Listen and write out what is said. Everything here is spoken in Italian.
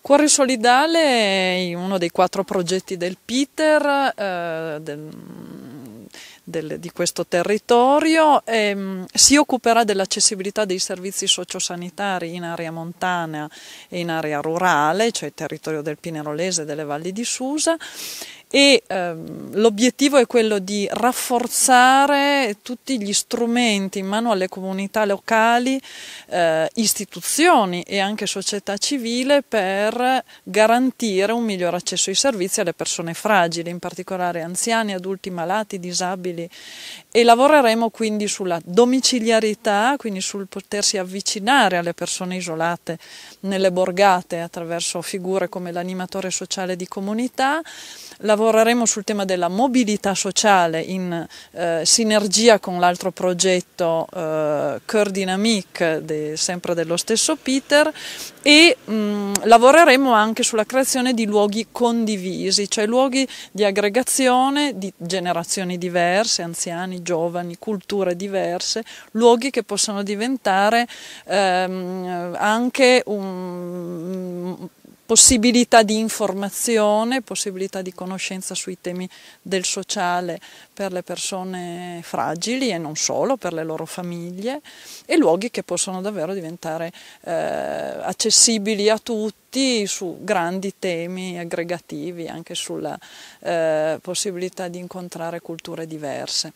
Cuore solidale è uno dei quattro progetti del Peter, eh, del, del, di questo territorio, ehm, si occuperà dell'accessibilità dei servizi sociosanitari in area montana e in area rurale, cioè il territorio del Pinerolese e delle valli di Susa, e ehm, l'obiettivo è quello di rafforzare tutti gli strumenti in mano alle comunità locali, eh, istituzioni e anche società civile per garantire un miglior accesso ai servizi alle persone fragili, in particolare anziani, adulti malati, disabili e lavoreremo quindi sulla domiciliarità, quindi sul potersi avvicinare alle persone isolate nelle borgate attraverso figure come l'animatore sociale di comunità, Lav lavoreremo sul tema della mobilità sociale in eh, sinergia con l'altro progetto eh, Cœur Dynamique, de, sempre dello stesso Peter, e mh, mm, lavoreremo anche sulla creazione di luoghi condivisi, cioè luoghi di aggregazione di generazioni diverse, anziani, giovani, culture diverse, luoghi che possono diventare ehm, anche un possibilità di informazione, possibilità di conoscenza sui temi del sociale per le persone fragili e non solo, per le loro famiglie e luoghi che possono davvero diventare eh, accessibili a tutti su grandi temi aggregativi, anche sulla eh, possibilità di incontrare culture diverse.